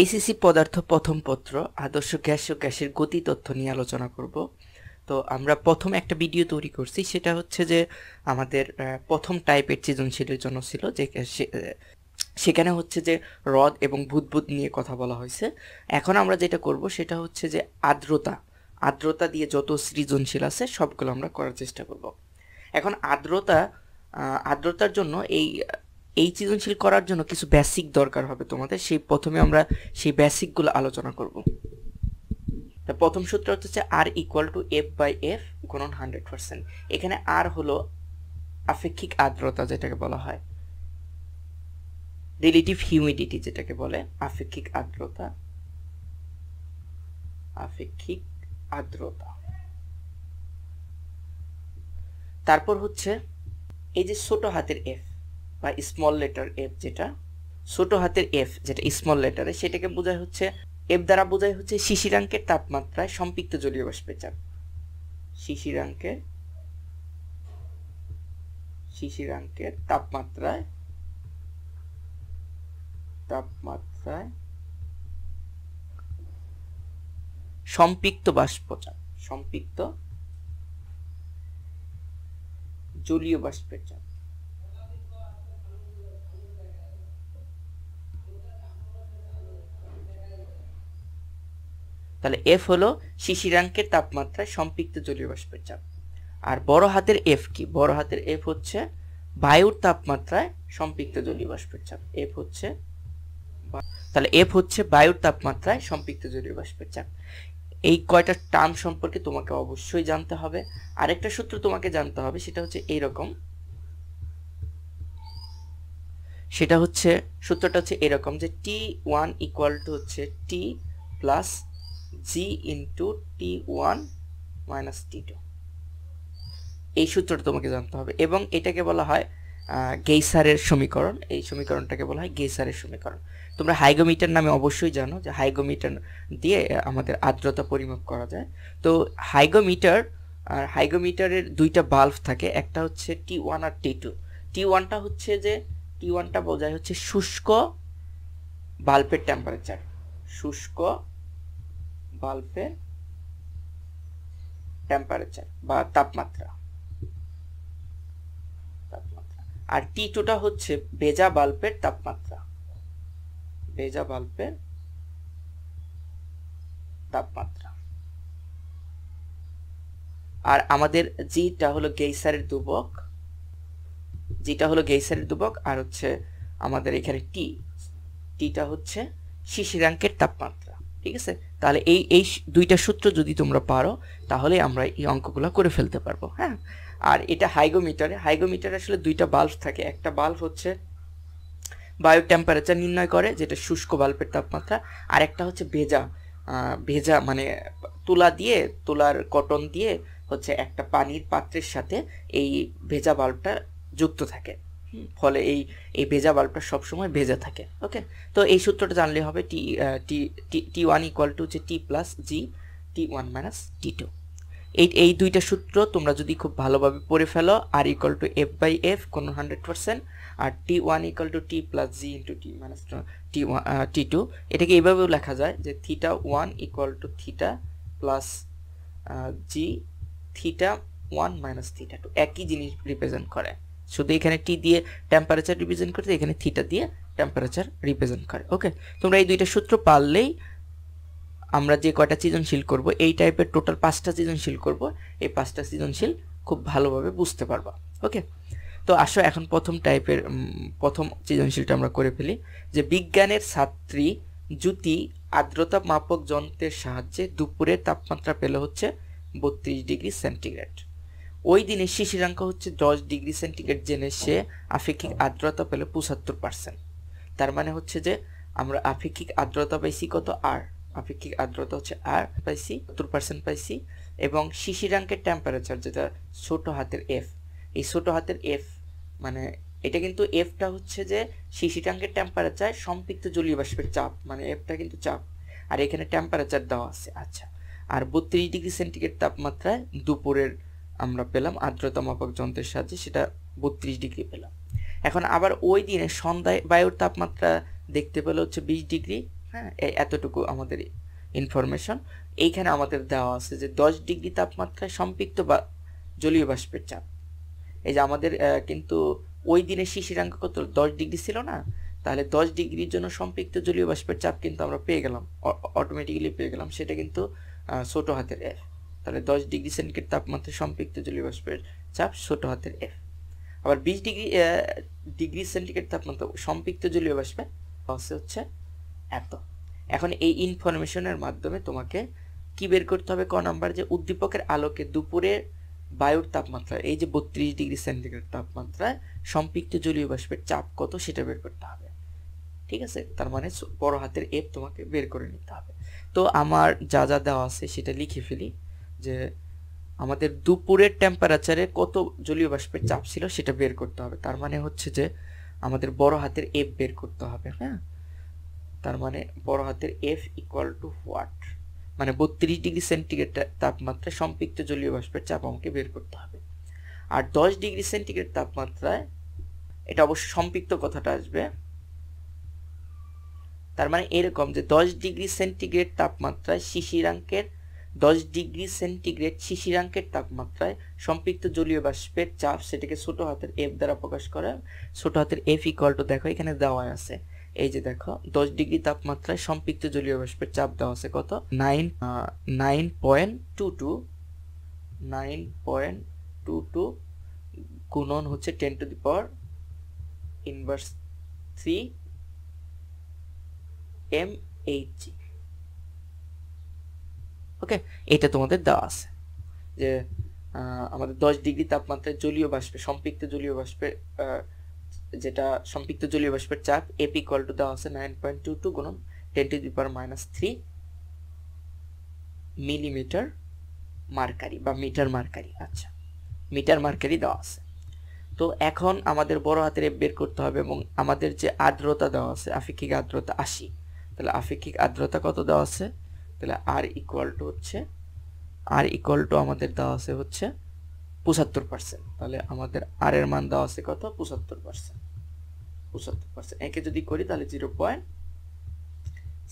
এইসিসি পদার্থ প্রথম পত্র আদর্শ গ্যাস ও গ্যাসের গতি তথ্য নিয়ে আলোচনা করব তো আমরা প্রথম একটা ভিডিও তৈরি করছি সেটা হচ্ছে যে আমাদের প্রথম টাইপের সৃজনশীলের জন্য ছিল যে সেখানে হচ্ছে যে হ্রদ এবং ভূতভূত নিয়ে কথা বলা হয়েছে এখন আমরা যেটা করব সেটা হচ্ছে যে আর্দ্রতা আর্দ্রতা দিয়ে যত সৃজনশীল আছে সবগুলো আমরা করার চেষ্টা করব এখন আর্দ্রতা আর্দ্রতার জন্য এই এই সৃজনশীল করার জন্য কিছু বেসিক দরকার হবে তোমাদের সেই প্রথমে আমরা সেই বেসিকগুলো আলোচনা করব তা প্রথম সূত্র হচ্ছে R equal to F by F গুণন হান্ড্রেড এখানে আর হলো আপেক্ষিক আর্দ্রতা যেটাকে বলা হয় রিলেটিভ হিউমিডিটি যেটাকে বলে আপেক্ষিক আর্দ্রতা আপেক্ষিক আর্দ্রতা তারপর হচ্ছে এই যে ছোট হাতের এফ বা স্মল লেটার এফ যেটা ছোট হাতের এফ যেটা স্মল লেটারে সেটাকে বোঝায় হচ্ছে এফ দ্বারা বোঝায় হচ্ছে শিশিরাঙ্কের তাপমাত্রায় সম্পৃক্ত জলীয় বাষ্পের চাপ শিশিরাঙ্কের শিশিরাঙ্কের তাপমাত্রায় তাপমাত্রায় সম্পৃক্ত বাষ্পচাপ সম্পৃক্ত জলীয় বাষ্পের চাপ তাহলে এফ হলো শিশিরাঙ্কের তাপমাত্রায় সম্পৃক্ত জলীয় বাষ্পের চাপ আর বড় হাতের এফ কি বড় হাতের এফ হচ্ছে বায়ুর তাপমাত্রায় সম্পৃক্ত জলীয় বাষ্পের চাপ এফ হচ্ছে তাহলে এফ হচ্ছে বায়ুর তাপমাত্রায় সম্পৃক্ত জলীয় বাষ্পের চাপ এই কয়টা টার্ম সম্পর্কে তোমাকে অবশ্যই জানতে হবে আরেকটা সূত্র তোমাকে জানতে হবে সেটা হচ্ছে এইরকম সেটা হচ্ছে সূত্রটা হচ্ছে এরকম যে টি ওয়ান ইকুয়াল টু হচ্ছে T plus G into T one t2 T two এই সূত্রটা তোমাকে জানতে হবে এবং এটাকে বলা হয় গেইসারের সমীকরণ এই সমীকরণটাকে বলা হয় গেইসারের সমীকরণ তোমরা হাইগোমিটার নামে অবশ্যই জানো যে হাইগোমিটার দিয়ে আমাদের আর্দ্রতা পরিমাপ করা যায় তো হাইগোমিটার আর হাইগোমিটারের দুইটা বাল্ব থাকে একটা হচ্ছে টি ওয়ান আর টি টু টি ওয়ানটা হচ্ছে যে টি ওয়ানটা বোঝায় হচ্ছে শুষ্ক বাল্বের টেম্পারেচার শুষ্ক বাল্বের টেম্পারেচার বা তাপমাত্রা আর টি টুটা হচ্ছে ভেজা বাল্বের তাপমাত্রা ভেজা বাল্বের তাপমাত্রা আর আমাদের জিটা হলো গেইসারের দুবক জিটা হলো গেইসারের দুবক আর হচ্ছে আমাদের এখানে টি টিটা হচ্ছে শিশিরাঙ্কের তাপমাত্রা ঠিক আছে তাহলে এই এই দুইটা সূত্র যদি তোমরা পারো তাহলে আমরা এই অঙ্কগুলো করে ফেলতে পারবো হ্যাঁ আর এটা হাইগোমিটারে হাইগোমিটারে আসলে দুইটা বাল্ব থাকে একটা বাল্ব হচ্ছে বায়ু টেম্পারেচার নির্ণয় করে যেটা শুষ্ক বাল্বের তাপমাত্রা আর একটা হচ্ছে ভেজা ভেজা মানে তুলা দিয়ে তুলার কটন দিয়ে হচ্ছে একটা পানির পাত্রের সাথে এই ভেজা বাল্বটা যুক্ত থাকে ফলে এই এই ভেজা বাল্বটা সবসময় ভেজা থাকে ওকে তো এই সূত্রটা জানলে হবে T T T one equal to যে T plus G T one minus T two এই এই দুইটা সূত্র তোমরা যদি খুব ভালোভাবে পড়ে ফেলো আর equal to F by F কোনো হান্ড্রেড পার্সেন্ট আর T one equal to T plus G into T minus T one T two এটাকে এইভাবেও লেখা যায় যে theta one equal to theta plus G theta one minus theta two একই জিনিস represent করে শুধু এখানে টি দিয়ে টেম্পারেচার রিপ্রেজেন্ট করে এখানে থিটা দিয়ে টেম্পারেচার রিপ্রেজেন্ট করে ওকে তোমরা এই দুইটা সূত্র পারলেই আমরা যে কয়টা সৃজনশীল করব এই টাইপের টোটাল পাঁচটা সৃজনশীল করব এই পাঁচটা সৃজনশীল খুব ভালোভাবে বুঝতে পারবা ওকে তো আসো এখন প্রথম টাইপের প্রথম সৃজনশীলটা আমরা করে ফেলি যে বিজ্ঞানের ছাত্রী জ্যুতি আর্দ্রতা মাপক যন্ত্রের সাহায্যে দুপুরে তাপমাত্রা পেলে হচ্ছে বত্রিশ ডিগ্রি সেন্টিগ্রেড ওই দিনে শিশিরাঙ্ক হচ্ছে দশ ডিগ্রি সেন্টিগ্রেড জেনে সে আপেক্ষিক আর্দ্রতা পেল পঁচাত্তর পার্সেন্ট তার মানে হচ্ছে যে আমরা আপেক্ষিক আর্দ্রতা পাইছি কত আর আপেক্ষিক আর্দ্রতা হচ্ছে আর পাইছি সত্তর পার্সেন্ট পাইছি এবং শিশিরাঙ্কের টেম্পারেচার যেটা ছোট হাতের এফ এই ছোট হাতের এফ মানে এটা কিন্তু এফটা হচ্ছে যে শিশিরাঙ্কের টেম্পারেচার সম্পৃক্ত জলীয় বাষ্পের চাপ মানে এফটা কিন্তু চাপ আর এখানে টেম্পারেচার দেওয়া আছে আচ্ছা আর বত্রিশ ডিগ্রি সেন্টিগ্রেড তাপমাত্রায় দুপুরের আমরা পেলাম আর্দ্রতা মাপক যন্ত্রের সাহায্যে সেটা বত্রিশ ডিগ্রি পেলাম এখন আবার ওই দিনে সন্ধ্যায় বায়ুর তাপমাত্রা দেখতে পেলে হচ্ছে বিশ ডিগ্রি হ্যাঁ এতটুকু আমাদের ইনফরমেশন এইখানে আমাদের দেওয়া আছে যে দশ ডিগ্রি তাপমাত্রায় সম্পৃক্ত বা জলীয় বাষ্পের চাপ এই যে আমাদের কিন্তু ওই দিনে শিশিরাঙ্ক কত দশ ডিগ্রি ছিল না তাহলে দশ ডিগ্রির জন্য সম্পৃক্ত জলীয় বাষ্পের চাপ কিন্তু আমরা পেয়ে গেলাম অটোমেটিক্যালি পেয়ে গেলাম সেটা কিন্তু ছোটো হাতের এফ তাহলে দশ ডিগ্রি সেন্টিগ্রেড তাপমাত্রা সম্পৃক্ত জলীয়বাষ্পের চাপ ছোট হাতের এফ আবার বিশ ডিগ্রি ডিগ্রি সেন্টিগ্রেড তাপমাত্রা সম্পৃক্ত জলীয়বাষ্পে হচ্ছে হচ্ছে এত এখন এই ইনফরমেশনের মাধ্যমে তোমাকে কি বের করতে হবে ক নাম্বার যে উদ্দীপকের আলোকে দুপুরে বায়ুর তাপমাত্রা এই যে বত্রিশ ডিগ্রি সেন্টিগ্রেড তাপমাত্রায় সম্পৃক্ত জলীয় বাষ্পের চাপ কত সেটা বের করতে হবে ঠিক আছে তার মানে বড় হাতের এপ তোমাকে বের করে নিতে হবে তো আমার যা যা দেওয়া আছে সেটা লিখে ফেলি যে আমাদের দুপুরের টেম্পারেচারে কত জলীয় বাষ্পের চাপ ছিল সেটা বের করতে হবে তার মানে হচ্ছে যে আমাদের বড় হাতের এফ বের করতে হবে হ্যাঁ তার মানে বড় হাতের এফ ইকুয়াল টু হোয়াট মানে বত্রিশ ডিগ্রি সেন্টিগ্রেড তাপমাত্রায় সম্পৃক্ত জলীয় বাষ্পের চাপ আমাকে বের করতে হবে আর দশ ডিগ্রি সেন্টিগ্রেড তাপমাত্রায় এটা অবশ্য সম্পৃক্ত কথাটা আসবে তার মানে এরকম যে দশ ডিগ্রি সেন্টিগ্রেড তাপমাত্রায় শিশিরাঙ্কের দশ ডিগ্রি সেন্টিগ্রেড শিশিরাঙ্কের তাপমাত্রায় সম্পৃক্ত জলীয় বাষ্পের চাপ সেটাকে ছোট হাতের এফ দ্বারা প্রকাশ করা ছোট হাতের এফ ইকল টু দেখো এখানে দেওয়া আছে এই যে দেখো দশ ডিগ্রি তাপমাত্রায় সম্পৃক্ত জলীয় বাষ্পের চাপ দেওয়া আছে কত nine nine point two two nine point two two গুণন হচ্ছে ten to the power inverse three M H okay এটা তোমাদের দেওয়া আছে যে আমাদের দশ ডিগ্রি তাপমাত্রায় জলীয় বাষ্পে সম্পৃক্ত জলীয় বাষ্পে যেটা সম্পৃক্ত জলীয় বাষ্পের চাপ এপি কল টু দেওয়া আছে নাইন পয়েন্ট টু টু গুণন ten to power minus three millimetre mercury বা মিটার মার্কারি আচ্ছা মিটার মার্কারি দেওয়া আছে তো এখন আমাদের বড় হাতের এফ বের করতে হবে এবং আমাদের যে আর্দ্রতা দেওয়া আছে আপেক্ষিক আর্দ্রতা আশি তাহলে আপেক্ষিক আর্দ্রতা কত দেওয়া আছে তাহলে আর ইকুয়াল টু হচ্ছে আর ইকুয়াল টু আমাদের দেওয়া আছে হচ্ছে পঁচাত্তর পার্সেন্ট তাহলে আমাদের আর এর মান দেওয়া আছে কত পঁচাত্তর পার্সেন্ট পঁচাত্তর পার্সেন্ট একে যদি করি তাহলে জিরো পয়েন্ট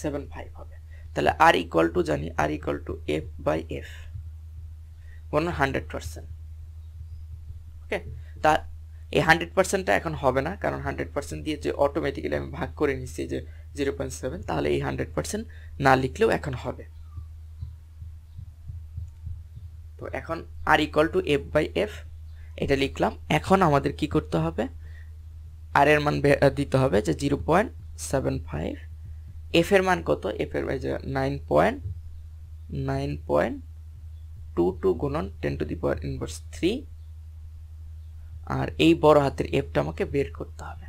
সেভেন ফাইভ হবে তাহলে আর ইকুয়াল টু জানি R equal to F by F কোনো হান্ড্রেড পার্সেন্ট ওকে তা এই হান্ড্রেড পার্সেন্টটা এখন হবে না কারণ হান্ড্রেড পার্সেন্ট দিয়ে যে অটোমেটিক্যালি আমি ভাগ করে নিচ্ছি যে জিরো পয়েন্ট সেভেন তাহলে এই হান্ড্রেড পার্সেন্ট না লিখলেও এখন হবে তো এখন R equal to F by F এটা লিখলাম এখন আমাদের কি করতে হবে আর এর মান দিতে হবে যে zero point seven five F এর মান কত এফ এর nine point nine point two two গুণন ten to the power inverse three আর এই বড় হাতের এফটা আমাকে বের করতে হবে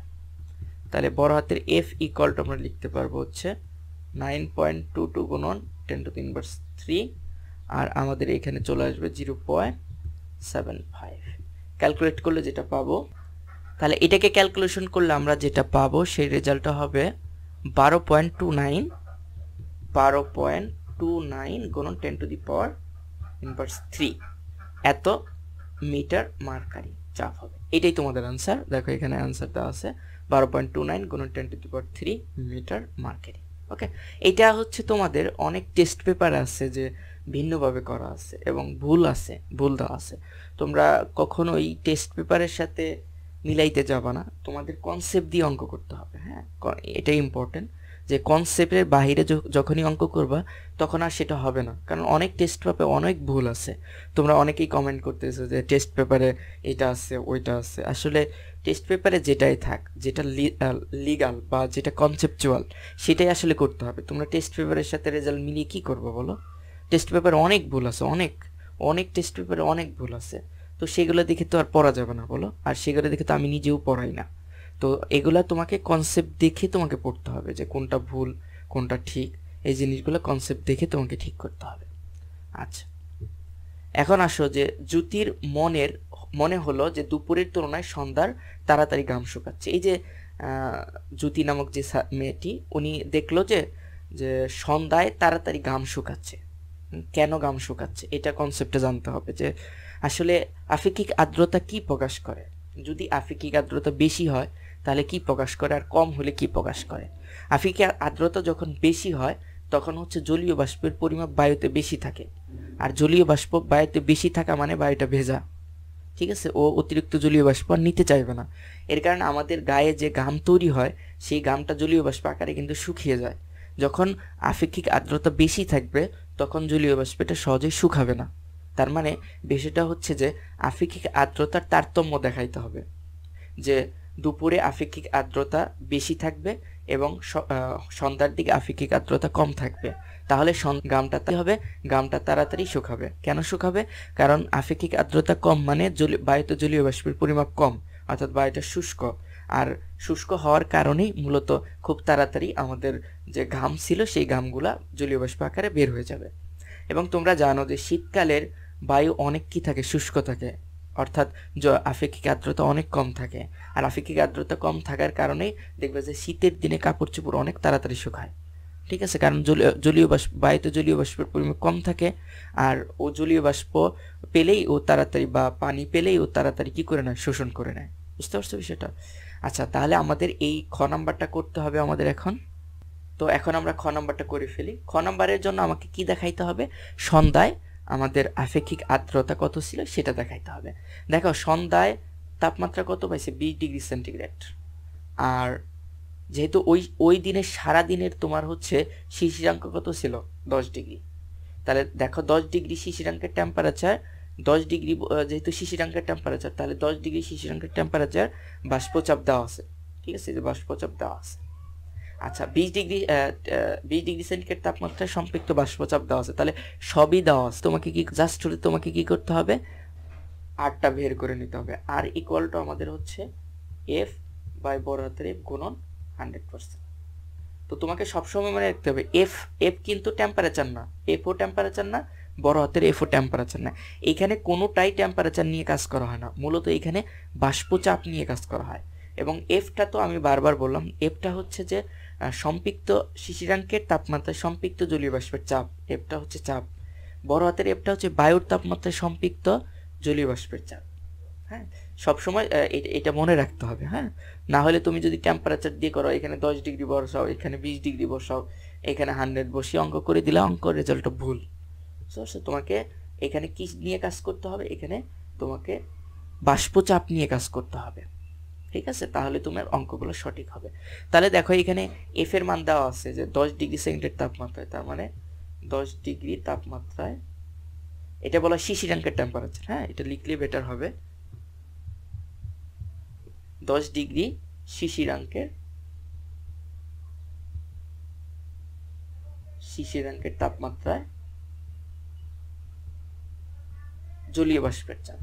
তাহলে বড় হাতের এফ ইকুয়াল টু আমরা লিখতে পারবো হচ্ছে নাইন পয়েন্ট টু টু গুণন টেন টু তিন থ্রি আর আমাদের এখানে চলে আসবে zero point seven five calculate করলে যেটা পাবো তাহলে এটাকে ক্যালকুলেশন করলে আমরা যেটা পাবো সেই রেজাল্টটা হবে বারো পয়েন্ট টু নাইন বারো পয়েন্ট টু নাইন গুণন ten to the power inverse three এত মিটার মার্কারি চাপ হবে এটাই তোমাদের অ্যান্সার দেখো এখানে আনসারটা আছে বারো পয়েন্ট টু নাইন গুণন ten to the power three metre mercury okay এটা হচ্ছে তোমাদের অনেক টেস্ট পেপার আছে যে ভিন্নভাবে করা আছে এবং ভুল আছে ভুল দেওয়া আছে তোমরা কখনো এই টেস্ট পেপারের সাথে মিলাইতে যাবা না তোমাদের কনসেপ্ট দিয়ে অঙ্ক করতে হবে হ্যাঁ এটা ইম্পর্টেন্ট যে কনসেপ্টের বাহিরে যখনই অঙ্ক করবা তখন আর সেটা হবে না কারণ অনেক টেস্ট পেপারে অনেক ভুল আছে তোমরা অনেকেই কমেন্ট করতেছো যে টেস্ট পেপারে এটা আছে ওইটা আছে আসলে টেস্ট পেপারে যেটাই থাক যেটা লিগাল বা যেটা কনসেপচুয়াল সেটাই আসলে করতে হবে তোমরা টেস্ট পেপারের সাথে রেজাল্ট মিলিয়ে কী করবো বলো টেস্ট পেপারে অনেক ভুল আছে অনেক অনেক টেস্ট পেপারে অনেক ভুল আছে তো সেগুলো দেখে তো আর পড়া যাবে না বলো আর সেগুলো দেখে তো আমি নিজেও পড়াই না তো এগুলা তোমাকে কনসেপ্ট দেখে তোমাকে পড়তে হবে যে কোনটা ভুল কোনটা ঠিক এই জিনিসগুলো কনসেপ্ট দেখে তোমাকে ঠিক করতে হবে আচ্ছা এখন আসো যে জ্যোতির মনের মনে হলো যে দুপুরের তুলনায় সন্ধ্যার তাড়াতাড়ি গ্রাম শুকাচ্ছে এই যে জ্যোতি নামক যে মেয়েটি উনি দেখলো যে যে সন্ধ্যায় তাড়াতাড়ি গাম শুকাচ্ছে কেন গাম শুকাচ্ছে এটা কনসেপ্টে জানতে হবে যে আসলে আফিকিক আর্দ্রতা কি প্রকাশ করে যদি আফিকিক আর্দ্রতা বেশি হয় তাহলে কি প্রকাশ করে আর কম হলে কি প্রকাশ করে আফিকে আর্দ্রতা যখন বেশি হয় তখন হচ্ছে জলীয় বাষ্পের পরিমাপ বায়ুতে বেশি থাকে আর জলীয় বাষ্প বায়ুতে বেশি থাকা মানে বায়ুটা ভেজা ঠিক আছে ও অতিরিক্ত জলীয় বাষ্প আর নিতে চাইবে না এর কারণে আমাদের গায়ে যে ঘাম তৈরি হয় সেই গামটা জলীয় বাষ্প আকারে কিন্তু শুকিয়ে যায় যখন আপেক্ষিক আর্দ্রতা বেশি থাকবে তখন জলীয় বাষ্পটা সহজেই শুকাবে না তার মানে বিষয়টা হচ্ছে যে আপেক্ষিক আর্দ্রতার তারতম্য দেখাইতে হবে যে দুপুরে আপেক্ষিক আর্দ্রতা বেশি থাকবে এবং সন্ধ্যার দিকে আপেক্ষিক আর্দ্রতা কম থাকবে তাহলে গামটা হবে গামটা তাড়াতাড়ি শুকাবে কেন শুকাবে কারণ আপেক্ষিক আর্দ্রতা কম মানে বায়ুতে জলীয় বাষ্পের পরিমাপ কম অর্থাৎ বায়ুটা শুষ্ক আর শুষ্ক হওয়ার কারণেই মূলত খুব তাড়াতাড়ি আমাদের যে ঘাম ছিল সেই ঘামগুলা জলীয় বাষ্প আকারে বের হয়ে যাবে এবং তোমরা জানো যে শীতকালের বায়ু অনেক কি থাকে শুষ্ক থাকে অর্থাৎ জ আপেক্ষিক আর্দ্রতা অনেক কম থাকে আর আপেক্ষিক আর্দ্রতা কম থাকার কারণেই দেখবে যে শীতের দিনে কাপড় চোপড় অনেক তাড়াতাড়ি শুকায় ঠিক আছে কারণ জলীয় বাষ্প বায়ুতে জলীয় বাষ্পের পরিমাণ কম থাকে আর ও জলীয় বাষ্প পেলেই ও তাড়াতাড়ি বা পানি পেলেই ও তাড়াতাড়ি কী করে নেয় শোষণ করে নেয় বুঝতে পারছো বিষয়টা আচ্ছা তাহলে আমাদের এই খ নাম্বারটা করতে হবে আমাদের এখন তো এখন আমরা খ নাম্বারটা করে ফেলি খ নাম্বারের জন্য আমাকে কি দেখাইতে হবে সন্ধ্যায় আমাদের আপেক্ষিক আর্দ্রতা কত ছিল সেটা দেখাইতে হবে দেখো সন্ধ্যায় তাপমাত্রা কত পাইছে বিশ ডিগ্রি সেন্টিগ্রেড আর যেহেতু ওই ওই দিনের সারা দিনের তোমার হচ্ছে শিশিরাঙ্ক কত ছিল দশ ডিগ্রি তাহলে দেখো দশ ডিগ্রি শিশিরাঙ্কের টেম্পারেচার দশ ডিগ্রি যেহেতু শিশিরাঙ্কের টেম্পারেচার তাহলে দশ ডিগ্রি শিশিরাঙ্কের টেম্পারেচার বাষ্পচাপ দেওয়া আছে ঠিক আছে যে বাষ্পচাপ দেওয়া আছে আচ্ছা বিশ ডিগ্রি বিশ ডিগ্রি সেন্টিগ্রেড তাপমাত্রায় সম্পৃক্ত বাষ্পচাপ দেওয়া আছে তাহলে সবই দেওয়া আছে তোমাকে কি জাস্ট তোমাকে কি করতে হবে আরটা বের করে নিতে হবে আর ইকুয়াল টু আমাদের হচ্ছে এফ বাই বড় হাতের এফ গুণন হান্ড্রেড পার্সেন্ট তো তোমাকে সবসময় মনে রাখতে হবে এফ এফ কিন্তু টেম্পারেচার না এফও টেম্পারেচার না বড় হাতের এফও টেম্পারেচার না এখানে কোনোটাই টেম্পারেচার নিয়ে কাজ করা হয় না মূলত এখানে বাষ্পচাপ নিয়ে কাজ করা হয় এবং এফটা তো আমি বারবার বললাম এফটা হচ্ছে যে সম্পৃক্ত শিশিরাঙ্কের তাপমাত্রা সম্পৃক্ত জলীয় বাষ্পের চাপ এপটা হচ্ছে চাপ বড় হাতের এপটা হচ্ছে বায়ুর তাপমাত্রায় সম্পৃক্ত জলীয় বাষ্পের চাপ হ্যাঁ সবসময় এটা মনে রাখতে হবে হ্যাঁ না হলে তুমি যদি টেম্পারেচার দিয়ে করো এখানে দশ ডিগ্রি বসাও এখানে বিশ ডিগ্রি বসাও এখানে হান্ড্রেড বসি অঙ্ক করে দিলে অঙ্ক রেজাল্টটা ভুল সে তোমাকে এখানে কি নিয়ে কাজ করতে হবে এখানে তোমাকে বাষ্পচাপ নিয়ে কাজ করতে হবে ঠিক আছে তাহলে তোমার অঙ্কগুলো সঠিক হবে তাহলে দেখো এখানে এফ এর মান দেওয়া আছে যে দশ ডিগ্রি সেকেন্ডের তাপমাত্রায় তার মানে দশ ডিগ্রি তাপমাত্রায় এটা বলা শিশি ট্যাঙ্কের টেম্পারেচার হ্যাঁ এটা লিখলে বেটার হবে দশ ডিগ্রি শিশিরাঙ্কের শিশিরাঙ্কের তাপমাত্রায় জলীয় বাষ্পের চাপ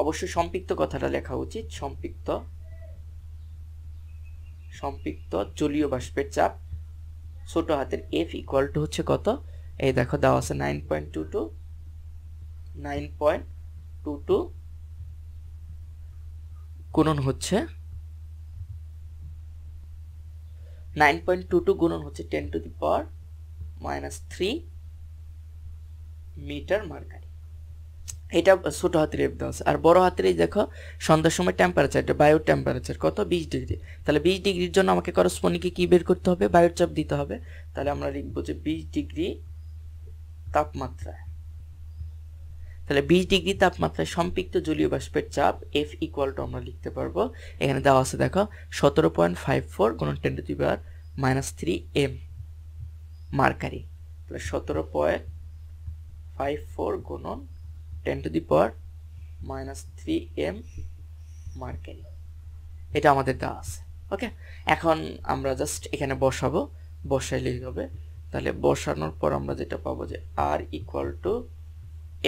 অবশ্যই সম্পৃক্ত কথাটা লেখা উচিত সম্পৃক্ত সম্পৃক্ত জলীয় বাষ্পের চাপ ছোট হাতের এফ ইকুয়াল টু হচ্ছে কত এই দেখো দেওয়া আছে nine point two two nine point two two গুণন হচ্ছে নাইন পয়েন্ট টু টু গুণন হচ্ছে ten to the power minus three metre mercury এটা ছোট হাতের এফ দেওয়া আছে আর বড় হাতের এই দেখো সন্ধ্যার সময় টেম্পারেচার এটা বায়ুর টেম্পারেচার কত বিশ ডিগ্রি তাহলে বিশ ডিগ্রির জন্য আমাকে করসপন্ডিংকে কী বের করতে হবে বায়ুর চাপ দিতে হবে তাহলে আমরা লিখবো যে বিশ ডিগ্রি তাপমাত্রায় তাহলে বিশ ডিগ্রি তাপমাত্রায় সম্পৃক্ত জলীয় বাষ্পের চাপ এফ ইকুয়াল টু আমরা লিখতে পারবো এখানে দেওয়া আছে দেখো সতেরো পয়েন্ট ফাইভ ফোর গুণ টেন টু দিবার মাইনাস থ্রি এম মার্কারি তাহলে সতেরো পয়েন্ট ফাইভ ফোর গুণন ten to the power minus three M mercury এটা আমাদের দেওয়া আছে ওকে এখন আমরা জাস্ট এখানে বসাবো বসাইলে হবে তাহলে বসানোর পর আমরা যেটা পাবো যে R equal to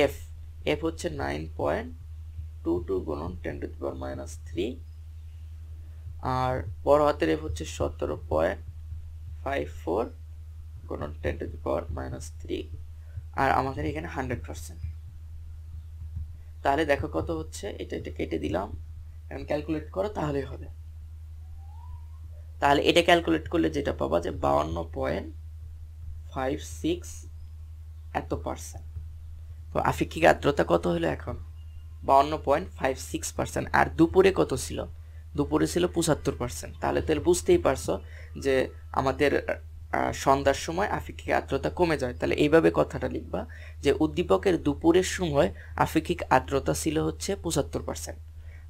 F F হচ্ছে নাইন পয়েন্ট টু টু গুণন ten to the power minus three আর বড় হাতের এফ হচ্ছে সতেরো পয়েন্ট ফাইভ ফোর গুণন ten to the power minus three আর আমাদের এখানে হান্ড্রেড পার্সেন্ট তাহলে দেখো কত হচ্ছে এটা এটা কেটে দিলাম এখন ক্যালকুলেট করো তাহলেই হবে তাহলে এটা ক্যালকুলেট করলে যেটা পাবা যে বাউন্ন পয়েন্ট ফাইভ সিক্স এত পার্সেন্ট তো আফিক্ষিক আর্দ্রতা কত হলো এখন বাউন্ন পয়েন্ট ফাইভ সিক্স পার্সেন্ট আর দুপুরে কত ছিল দুপুরে ছিল পঁচাত্তর পার্সেন্ট তাহলে তাহলে বুঝতেই পারছো যে আমাদের সন্ধ্যার সময় আপেক্ষিক আর্দ্রতা কমে যায় তাহলে এইভাবে কথাটা লিখবা যে উদ্দীপকের দুপুরের সময় আপেক্ষিক আর্দ্রতা ছিল হচ্ছে পঁচাত্তর পার্সেন্ট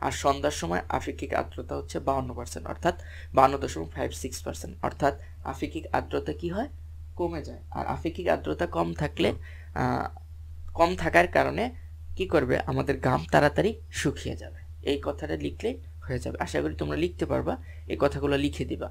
আর সন্ধ্যার সময় আপেক্ষিক আর্দ্রতা হচ্ছে বাহান্ন পার্সেন্ট অর্থাৎ বাহান্ন দশমিক ফাইভ সিক্স পার্সেন্ট অর্থাৎ আপেক্ষিক আর্দ্রতা কি হয় কমে যায় আর আপেক্ষিক আর্দ্রতা কম থাকলে কম থাকার কারণে কি করবে আমাদের গাম তাড়াতাড়ি শুকিয়ে যাবে এই কথাটা লিখলে হয়ে যাবে আশা করি তোমরা লিখতে পারবা এই কথাগুলো লিখে দিবা